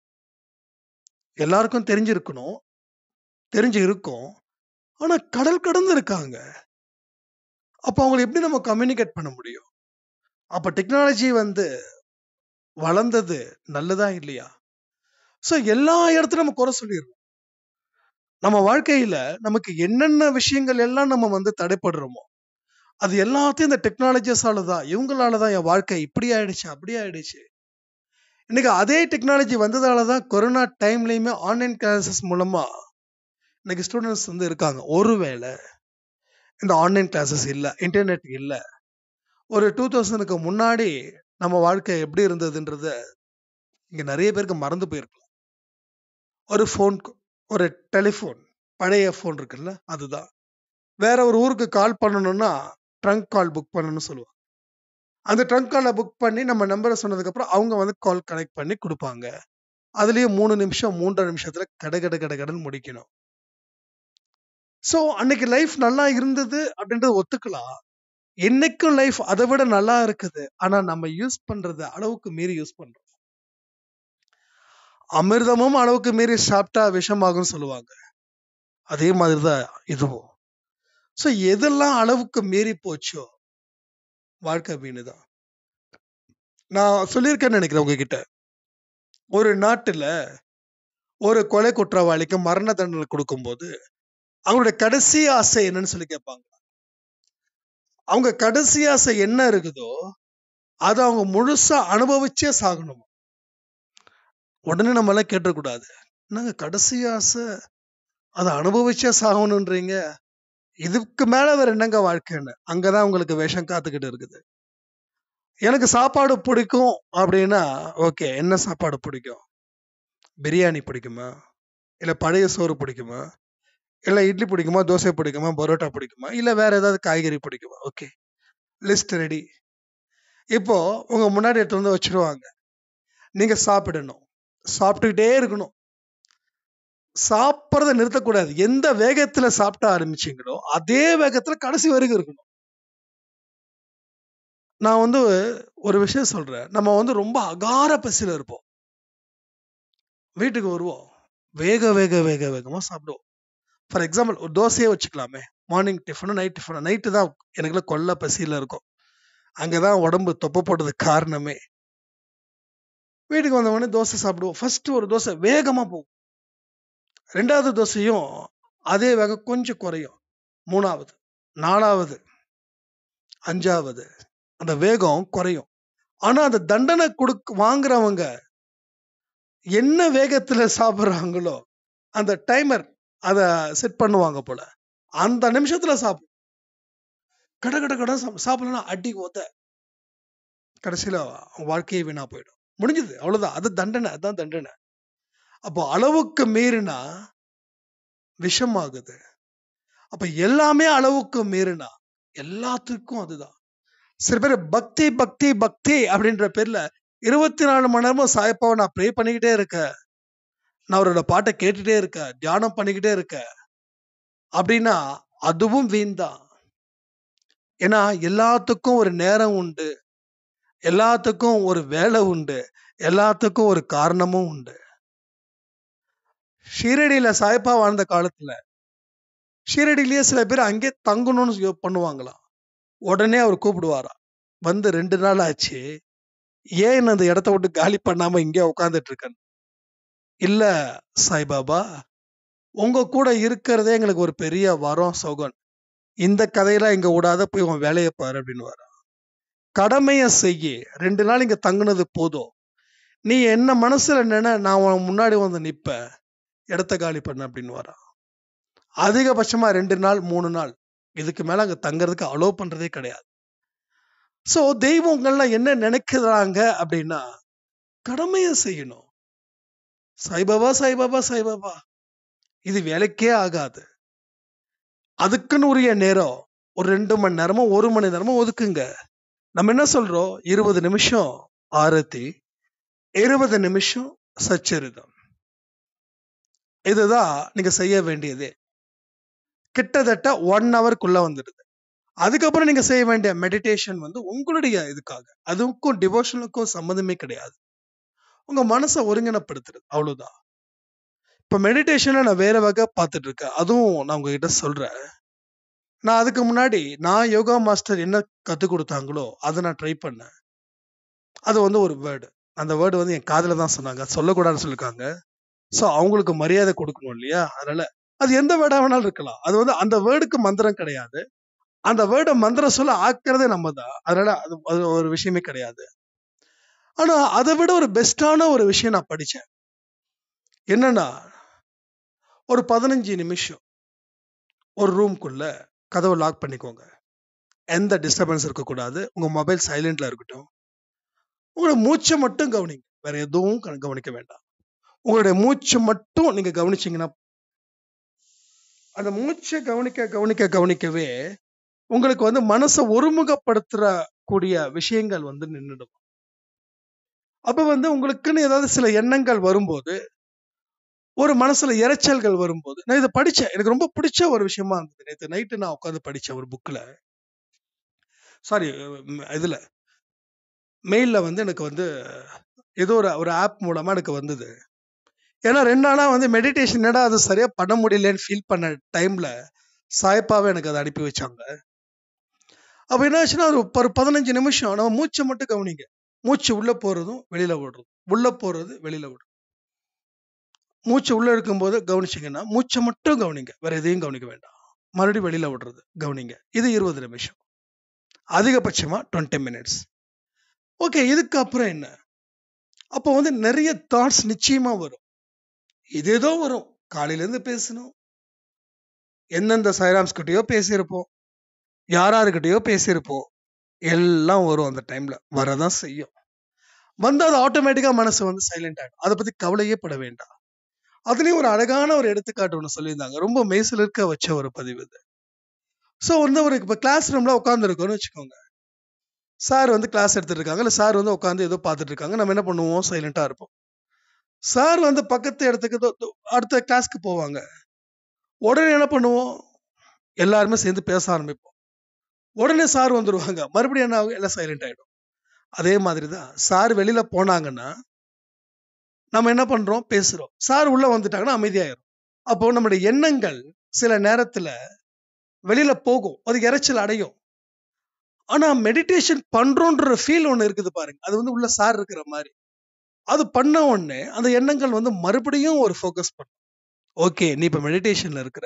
எல்லாருக்கும் தெரிஞ்சிருக்கணும் தெரிஞ்சு இருக்கும் ஆனால் கடல் கடந்து இருக்காங்க அப்போ அவங்களை எப்படி நம்ம கம்யூனிகேட் பண்ண முடியும் அப்போ டெக்னாலஜி வந்து வளர்ந்தது நல்லதா இல்லையா ஸோ எல்லா இடத்துலையும் நம்ம குறை சொல்லிடுறோம் நம்ம வாழ்க்கையில நமக்கு என்னென்ன விஷயங்கள் எல்லாம் நம்ம வந்து தடைப்படுறோமோ அது எல்லாத்தையும் இந்த டெக்னாலஜிஸால தான் இவங்களால தான் என் வாழ்க்கை இப்படி ஆயிடுச்சு அப்படி ஆயிடுச்சு இன்னைக்கு அதே டெக்னாலஜி வந்ததால தான் கொரோனா டைம்லையுமே ஆன்லைன் கிளாஸஸ் மூலமா இன்னைக்கு ஸ்டூடெண்ட்ஸ் வந்து இருக்காங்க ஒருவேளை இந்த ஆன்லைன் கிளாஸஸ் இல்லை இன்டர்நெட் இல்லை ஒரு டூ தௌசண்ட்க்கு முன்னாடி நம்ம வாழ்க்கை எப்படி இருந்ததுன்றத இங்கே நிறைய பேருக்கு மறந்து போயிருக்கலாம் ஒரு ஃபோன் ஒரு டெலிஃபோன் பழைய ஃபோன் இருக்குல்ல அதுதான் வேற ஒரு ஊருக்கு கால் பண்ணணும்னா ட்ரங்க் கால் புக் பண்ணணும்னு சொல்லுவாங்க அந்த ட்ரங்க் காலை புக் பண்ணி நம்ம நம்பரை சொன்னதுக்கப்புறம் அவங்க வந்து கால் கனெக்ட் பண்ணி கொடுப்பாங்க அதுலேயும் மூணு நிமிஷம் மூன்றரை நிமிஷத்தில் கட கட கட கடன் முடிக்கணும் ஸோ அன்னைக்கு லைஃப் நல்லா இருந்தது அப்படின்றது ஒத்துக்கலாம் என்னைக்கும் லைஃப் அதை விட நல்லா இருக்குது ஆனா நம்ம யூஸ் பண்றது அளவுக்கு மீறி யூஸ் பண்றோம் அமிர்தமும் அளவுக்கு மீறி சாப்பிட்டா விஷமாகும் சொல்லுவாங்க அதே மாதிரிதான் இதுவும் ஸோ எதெல்லாம் அளவுக்கு மீறி போச்சோ வாழ்க்கை வீணுதான் நான் சொல்லியிருக்கேன்னு நினைக்கிறேன் உங்ககிட்ட ஒரு நாட்டுல ஒரு கொலை குற்றவாளிக்கு மரண தண்டனை கொடுக்கும்போது அவங்களுடைய கடைசி ஆசை என்னன்னு சொல்லி கேட்பாங்க அவங்க கடைசி ஆசை என்ன இருக்குதோ அதை அவங்க முழுசா அனுபவிச்சே சாகணும் உடனே நம்ம எல்லாம் கேட்டக்கூடாது என்னங்க கடைசி ஆசை அதை அனுபவிச்சே சாகணுன்றீங்க இதுக்கு மேல வேற என்னங்க வாழ்க்கைன்னு அங்கதான் உங்களுக்கு விஷம் காத்துக்கிட்டு இருக்குது எனக்கு சாப்பாடு பிடிக்கும் அப்படின்னா ஓகே என்ன சாப்பாடு பிடிக்கும் பிரியாணி பிடிக்குமா இல்லை பழைய சோறு பிடிக்குமா இல்லை இட்லி பிடிக்குமா தோசை பிடிக்குமா பரோட்டா பிடிக்குமா இல்லை வேற ஏதாவது காய்கறி பிடிக்குமா ஓகே லிஸ்ட் ரெடி இப்போ உங்க முன்னாடி எடுத்து வந்து வச்சிருவாங்க நீங்க சாப்பிடணும் சாப்பிட்டுக்கிட்டே இருக்கணும் சாப்பிட்றத நிறுத்தக்கூடாது எந்த வேகத்துல சாப்பிட ஆரம்பிச்சீங்களோ அதே வேகத்துல கடைசி வரைக்கும் இருக்கணும் நான் வந்து ஒரு விஷயம் சொல்றேன் நம்ம வந்து ரொம்ப அகார பசியில இருப்போம் வீட்டுக்கு வருவோம் வேக வேக வேக வேகமா சாப்பிடுவோம் ஃபார் எக்ஸாம்பிள் ஒரு தோசையே வச்சுக்கலாமே மார்னிங் டிஃபனும் நைட் டிஃபனும் நைட்டு தான் எனக்குலாம் கொல்ல பசியில் இருக்கும் அங்கே தான் உடம்பு தொப்பை போட்டதுக்கு காரணமே வீட்டுக்கு வந்தவொடனே தோசை சாப்பிடுவோம் ஃபஸ்ட்டு ஒரு தோசை வேகமாக போகும் ரெண்டாவது தோசையும் அதே வேகம் கொஞ்சம் குறையும் மூணாவது நாலாவது அஞ்சாவது அந்த வேகம் குறையும் ஆனால் அந்த தண்டனை கொடுக்க வாங்குறவங்க என்ன வேகத்தில் சாப்பிட்றாங்களோ அந்த டைமர் அதை செட் பண்ணுவாங்க போல அந்த நிமிஷத்துல சாப்பிடும் கட கட கட சாப்பிடலாம் அடி ஓத்த கடைசியில வாழ்க்கையே வீணா போயிடும் முடிஞ்சது அவ்வளவுதான் அது தண்டனை அதுதான் தண்டனை அப்போ அளவுக்கு மீறினா விஷம் ஆகுது அப்ப எல்லாமே அளவுக்கு மீறினா எல்லாத்துக்கும் அதுதான் சில பேர் பக்தி பக்தி பக்தி அப்படின்ற பேர்ல இருபத்தி நாலு மணி நேரமும் சாயப்பாவை நான் ப்ரே பண்ணிக்கிட்டே இருக்கேன் நான் அவரோட பாட்டை கேட்டுட்டே இருக்கேன் தியானம் பண்ணிக்கிட்டே இருக்க அப்படின்னா அதுவும் வீண் தான் ஏன்னா எல்லாத்துக்கும் ஒரு நேரம் உண்டு எல்லாத்துக்கும் ஒரு வேலை உண்டு எல்லாத்துக்கும் ஒரு காரணமும் உண்டு ஷீரடியில சாய்ப்பா வாழ்ந்த காலத்துல ஷீரடியிலேயே சில பேர் அங்கே தங்கணும்னு பண்ணுவாங்களாம் உடனே அவர் கூப்பிடுவாராம் வந்து ரெண்டு நாள் ஆச்சு ஏன் அந்த இடத்த விட்டு காலி பண்ணாம இங்கே உட்காந்துட்டு இருக்கேன் இல்லை சாய்பாபா உங்க கூட இருக்கிறதே எங்களுக்கு ஒரு பெரிய வரம் சோகன் இந்த கதையெல்லாம் இங்க விடாத போய் உன் வேலையை பாரு அப்படின்னு வர கடமையை செய்ய ரெண்டு நாள் இங்க தங்குனது போதும் நீ என்ன மனசுல நினை நான் உன் முன்னாடி வந்து நிப்ப இடத்த காலி பண்ண அப்படின்னு வரான் அதிகபட்சமா ரெண்டு நாள் மூணு நாள் இதுக்கு மேல அங்க தங்குறதுக்கு அலோவ் பண்றதே கிடையாது ஸோ தெய்வங்கள்லாம் என்ன நினைக்கிறாங்க அப்படின்னா கடமையை செய்யணும் சாய்பாபா சாய்பாபா சாய்பாபா இது வேலைக்கே ஆகாது அதுக்குன்னு உரிய நேரம் ஒரு ரெண்டு மணி நேரமோ ஒரு மணி நேரமோ ஒதுக்குங்க நம்ம என்ன சொல்றோம் இருபது நிமிஷம் ஆரத்தி இருபது நிமிஷம் சச்சரிதம் இதுதான் நீங்க செய்ய வேண்டியது கிட்டத்தட்ட ஒன் ஹவர்க்குள்ள வந்துடுது அதுக்கப்புறம் நீங்க செய்ய வேண்டிய மெடிடேஷன் வந்து உங்களுடைய இதுக்காக அதுக்கும் டிவோஷனுக்கும் சம்மந்தமே கிடையாது உங்க மனசை ஒருங்கிணப்படுத்துறது அவ்வளவுதான் இப்ப மெடிடேஷனை நான் வேற வகை பார்த்துட்டு இருக்கேன் அதுவும் நான் உங்ககிட்ட சொல்றேன் நான் அதுக்கு முன்னாடி நான் யோகா மாஸ்டர் என்ன கற்றுக் கொடுத்தாங்களோ அதை நான் ட்ரை பண்ணேன் அது வந்து ஒரு வேர்டு அந்த வேர்டு வந்து என் காதில் தான் சொன்னாங்க சொல்லக்கூடாதுன்னு சொல்லியிருக்காங்க ஸோ அவங்களுக்கு மரியாதை கொடுக்கணும் இல்லையா அதனால அது எந்த வேர்டாக வேணாலும் இருக்கலாம் அது வந்து அந்த வேர்டுக்கு மந்திரம் கிடையாது அந்த வேர்டை மந்திரம் சொல்ல ஆக்குறதே நம்ம தான் அதனால அது அது ஒரு விஷயமே கிடையாது ஆனால் அதை விட ஒரு பெஸ்டான ஒரு விஷயம் நான் படித்தேன் என்னன்னா ஒரு பதினஞ்சு நிமிஷம் ஒரு ரூம்குள்ள கதவை லாக் பண்ணிக்கோங்க எந்த டிஸ்டர்பன்ஸ் இருக்கக்கூடாது உங்கள் மொபைல் சைலண்டில் இருக்கட்டும் உங்களோட மூச்சை மட்டும் கவனிங்க வேற எதுவும் கவனிக்க வேண்டாம் உங்களுடைய மூச்சை மட்டும் நீங்கள் கவனிச்சிங்கன்னா அந்த மூச்சை கவனிக்க கவனிக்க கவனிக்கவே உங்களுக்கு வந்து மனசை ஒருமுகப்படுத்துற கூடிய விஷயங்கள் வந்து நின்றுடும் அப்போ வந்து உங்களுக்குன்னு ஏதாவது சில எண்ணங்கள் வரும்போது ஒரு மனசுல இறைச்சல்கள் வரும்போது நான் இதை படித்தேன் எனக்கு ரொம்ப பிடிச்ச ஒரு விஷயமா இருந்தது நேற்று நைட்டு நான் உட்காந்து படித்தேன் ஒரு புக்கில் சாரி இதில் மெயிலில் வந்து எனக்கு வந்து ஏதோ ஒரு ஒரு ஆப் மூலமாக எனக்கு வந்தது ஏன்னா ரெண்டு நாளாக வந்து மெடிடேஷன் என்னடா அது சரியாக பண்ண முடியலன்னு ஃபீல் பண்ண டைமில் சாய்ப்பாகவே எனக்கு அதை அனுப்பி வச்சாங்க அப்போ என்ன ஆச்சுன்னா ஒரு பதினஞ்சு நிமிஷம் நம்ம மூச்சை மட்டும் கவனிங்க மூச்சு உள்ள போறதும் வெளியில விடுறதும் உள்ள போறது வெளியில விடுறது மூச்சு உள்ள இருக்கும்போது கவனிச்சிங்கன்னா மூச்சை மட்டும் கவனிங்க வேற எதையும் கவனிக்க வேண்டாம் மறுபடியும் வெளியில விடுறது கவனிங்க இது இருபது நிமிஷம் அதிகபட்சமா டுவெண்ட்டி மினிட்ஸ் ஓகே இதுக்கு அப்புறம் என்ன அப்போ வந்து நிறைய தாட்ஸ் நிச்சயமா வரும் இது ஏதோ வரும் காலையிலேருந்து பேசணும் எந்தெந்த சைராம்ஸ் சைராம்ஸ்கிட்டயோ பேசியிருப்போம் யாராருக்கிட்டயோ பேசியிருப்போம் எல்லாம் வரும் அந்த டைம்ல வரதான் செய்யும் வந்து அது ஆட்டோமேட்டிக்கா மனசு வந்து சைலண்ட் ஆகிடும் அதை பத்தி கவலையே பட வேண்டாம் அதுலயும் ஒரு அழகான ஒரு எடுத்துக்காட்டு ஒன்று சொல்லியிருந்தாங்க ரொம்ப மெய்சில் இருக்க வச்ச ஒரு பதிவு இது ஸோ வந்து ஒரு இப்போ கிளாஸ் ரூம்ல உட்காந்துருக்கோம்னு வச்சுக்கோங்க சார் வந்து கிளாஸ் எடுத்துட்டு இருக்காங்க இல்லை சார் வந்து உட்காந்து ஏதோ பார்த்துட்டு இருக்காங்க நம்ம என்ன பண்ணுவோம் சைலண்டா இருப்போம் சார் வந்து பக்கத்து இடத்துக்கு அடுத்த கிளாஸ்க்கு போவாங்க உடனே என்ன பண்ணுவோம் எல்லாருமே சேர்ந்து பேச ஆரம்பிப்போம் உடனே சார் வந்துடுவாங்க மறுபடியும் என்ன ஆகும் எல்லாம் சைலண்ட் ஆகிடும் அதே மாதிரி தான் சார் வெளியில் போனாங்கன்னா நம்ம என்ன பண்ணுறோம் பேசுகிறோம் சார் உள்ளே வந்துட்டாங்கன்னா அமைதியாயிரும் அப்போது நம்முடைய எண்ணங்கள் சில நேரத்தில் வெளியில் போகும் அது இறைச்சல் அடையும் ஆனால் மெடிடேஷன் பண்ணுறோன்ற ஃபீல் ஒன்று இருக்குது பாருங்க அது வந்து உள்ள சார் இருக்கிற மாதிரி அது பண்ண உடனே அந்த எண்ணங்கள் வந்து மறுபடியும் ஒரு ஃபோக்கஸ் பண்ணும் ஓகே நீ இப்போ மெடிடேஷனில் இருக்கிற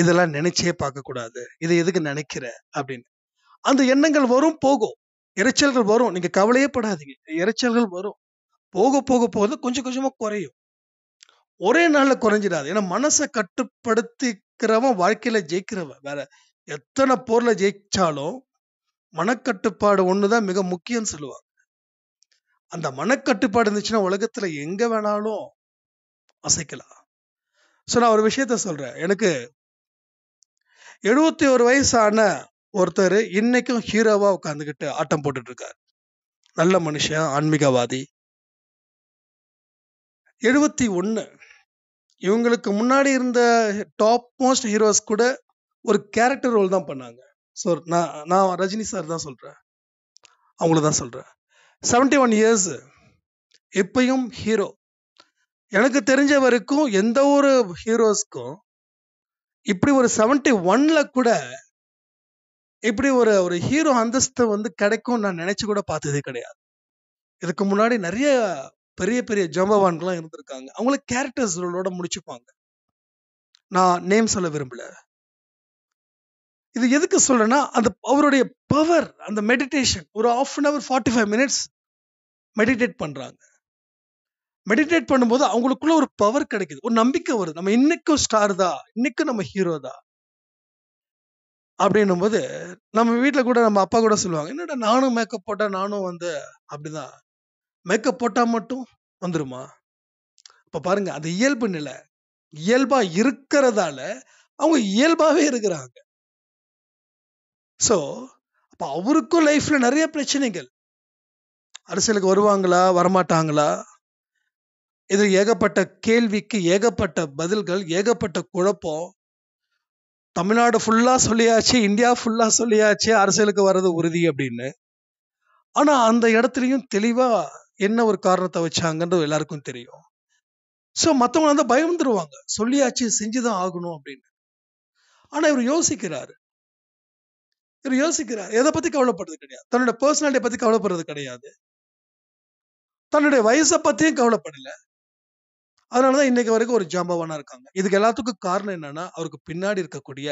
இதெல்லாம் நினைச்சே பார்க்கக்கூடாது இதை எதுக்கு நினைக்கிற அப்படின்னு அந்த எண்ணங்கள் வரும் போகும் இறைச்சல்கள் வரும் நீங்க கவலையே படாதீங்க இறைச்சல்கள் வரும் போக போக போக கொஞ்சம் கொஞ்சமா குறையும் ஒரே நாள்ல குறைஞ்சிடாது ஏன்னா மனசை கட்டுப்படுத்திக்கிறவன் வாழ்க்கையில ஜெயிக்கிறவன் வேற எத்தனை போர்ல ஜெயிச்சாலும் மனக்கட்டுப்பாடு ஒண்ணுதான் மிக முக்கியம்னு சொல்லுவாங்க அந்த மனக்கட்டுப்பாடு இருந்துச்சுன்னா உலகத்துல எங்க வேணாலும் அசைக்கலாம் ஸோ நான் ஒரு விஷயத்த சொல்றேன் எனக்கு எழுபத்தி ஒரு வயசான ஒருத்தர் இன்னைக்கும் ஹீரோவாக உட்காந்துக்கிட்டு ஆட்டம் போட்டுட்டு இருக்கார் நல்ல மனுஷன் ஆன்மீகவாதி எழுபத்தி ஒன்று இவங்களுக்கு முன்னாடி இருந்த டாப் மோஸ்ட் ஹீரோஸ் கூட ஒரு கேரக்டர் ரோல் தான் பண்ணாங்க ஸோ நான் நான் ரஜினி சார் தான் சொல்கிறேன் அவங்கள தான் சொல்கிறேன் செவன்டி ஒன் இயர்ஸ் இப்பையும் ஹீரோ எனக்கு தெரிஞ்ச வரைக்கும் எந்த ஒரு ஹீரோஸ்க்கும் இப்படி ஒரு செவன்டி ஒன்ல கூட இப்படி ஒரு ஒரு ஹீரோ அந்தஸ்து வந்து கிடைக்கும் நான் நினைச்சு கூட பார்த்ததே கிடையாது இதுக்கு முன்னாடி நிறைய பெரிய பெரிய ஜம்பவான்கள்லாம் இருந்திருக்காங்க அவங்கள கேரக்டர்ஸ்களோட முடிச்சுப்பாங்க நான் நேம் சொல்ல விரும்பல இது எதுக்கு சொல்றேன்னா அந்த அவருடைய பவர் அந்த மெடிடேஷன் ஒரு half an hour forty five minutes meditate பண்றாங்க மெடிடேட் பண்ணும்போது அவங்களுக்குள்ள ஒரு பவர் கிடைக்குது ஒரு நம்பிக்கை வருது நம்ம இன்னைக்கும் ஸ்டார் தான் இன்னைக்கும் நம்ம ஹீரோ தான் அப்படின்னும் போது நம்ம வீட்டில் கூட நம்ம அப்பா கூட சொல்லுவாங்க என்னடா நானும் மேக்கப் போட்டால் நானும் வந்து அப்படிதான் மேக்கப் போட்டால் மட்டும் வந்துருமா இப்போ பாருங்க அது இயல்பு நிலை இயல்பா இருக்கிறதால அவங்க இயல்பாவே இருக்கிறாங்க ஸோ அப்போ அவருக்கும் லைஃப்ல நிறைய பிரச்சனைகள் அரசியலுக்கு வருவாங்களா வரமாட்டாங்களா இதில் ஏகப்பட்ட கேள்விக்கு ஏகப்பட்ட பதில்கள் ஏகப்பட்ட குழப்பம் தமிழ்நாடு ஃபுல்லாக சொல்லியாச்சு இந்தியா ஃபுல்லாக சொல்லியாச்சு அரசியலுக்கு வர்றது உறுதி அப்படின்னு ஆனால் அந்த இடத்துலையும் தெளிவாக என்ன ஒரு காரணத்தை வச்சாங்கன்றது எல்லாருக்கும் தெரியும் ஸோ மற்றவங்க வந்து பயந்துருவாங்க சொல்லியாச்சு செஞ்சுதான் ஆகணும் அப்படின்னு ஆனால் இவர் யோசிக்கிறாரு இவர் யோசிக்கிறார் எதை பற்றி கவலைப்படுறது கிடையாது தன்னோட பர்சனாலிட்டியை பற்றி கவலைப்படுறது கிடையாது தன்னுடைய வயசை பற்றியும் கவலைப்படலை அதனாலதான் இன்னைக்கு வரைக்கும் ஒரு ஜாம்பவானா இருக்காங்க. இதுக்கு எல்லாத்துக்கும் காரணம் என்னன்னா, அவருக்கு பின்னாடி இருக்கக்கூடிய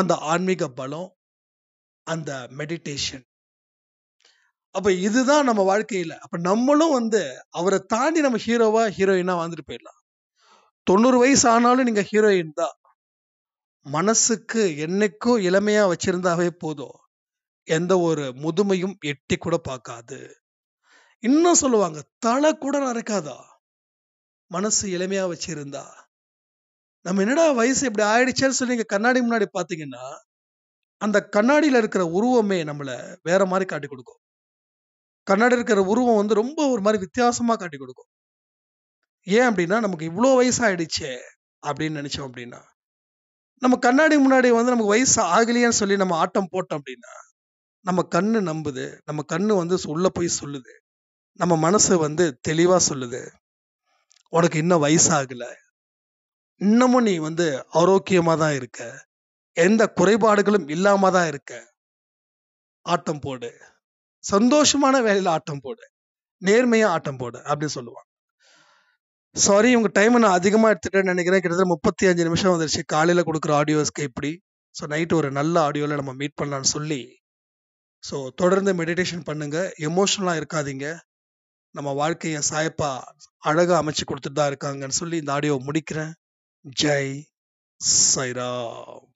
அந்த ஆன்மீக பலம், அந்த மெடிடேஷன். அப்ப இதுதான் நம்ம வாழ்க்கையில. அப்ப நம்மளும் வந்து அவரை தாண்டி நம்ம ஹீரோவா, ஹீரோயினா வாழ்ந்துட்டு போயிடலாம். தொண்ணூறு வயசு ஆனாலும் நீங்க ஹீரோயின் தான். மனசுக்கு என்னைக்கும் இளமையா வச்சிருந்தாவே போதும். எந்த ஒரு முதுமையும் எட்டி கூட பார்க்காது. இன்னும் சொல்லுவாங்க, தலை கூட நரைக்காதாம். மனசு எளிமையா வச்சிருந்தா நம்ம என்னடா வயசு இப்படி ஆயிடுச்சேன்னு சொல்லி கண்ணாடி முன்னாடி பார்த்தீங்கன்னா அந்த கண்ணாடியில இருக்கிற உருவமே நம்மளை வேற மாதிரி காட்டி கொடுக்கும் கண்ணாடி இருக்கிற உருவம் வந்து ரொம்ப ஒரு மாதிரி வித்தியாசமா காட்டி கொடுக்கும் ஏன் அப்படின்னா நமக்கு இவ்வளோ ஆயிடுச்சே அப்படின்னு நினைச்சோம் அப்படின்னா நம்ம கண்ணாடி முன்னாடி வந்து நமக்கு வயசு ஆகலையான்னு சொல்லி நம்ம ஆட்டம் போட்டோம் அப்படின்னா நம்ம கண்ணு நம்புது நம்ம கண்ணு வந்து உள்ள போய் சொல்லுது நம்ம மனசு வந்து தெளிவா சொல்லுது உனக்கு இன்னும் வயசாகல இன்னமும் நீ வந்து ஆரோக்கியமாக தான் இருக்க எந்த குறைபாடுகளும் இல்லாம தான் இருக்க ஆட்டம் போடு சந்தோஷமான வேலையில ஆட்டம் போடு நேர்மையா ஆட்டம் போடு அப்படின்னு சொல்லுவாங்க சாரி உங்க டைம் நான் அதிகமா எடுத்துட்டேன்னு நினைக்கிறேன் கிட்டத்தட்ட முப்பத்தி அஞ்சு நிமிஷம் வந்துருச்சு காலையில கொடுக்குற ஆடியோஸ்க்கு எப்படி ஸோ நைட்டு ஒரு நல்ல ஆடியோவில் நம்ம மீட் பண்ணலான்னு சொல்லி ஸோ தொடர்ந்து மெடிடேஷன் பண்ணுங்க எமோஷனலாக இருக்காதீங்க நம்ம வாழ்க்கையை சாயப்பா அழகா அமைச்சு கொடுத்துட்டு தான் இருக்காங்கன்னு சொல்லி இந்த ஆடியோ முடிக்கிறேன் ஜெய் சைராம்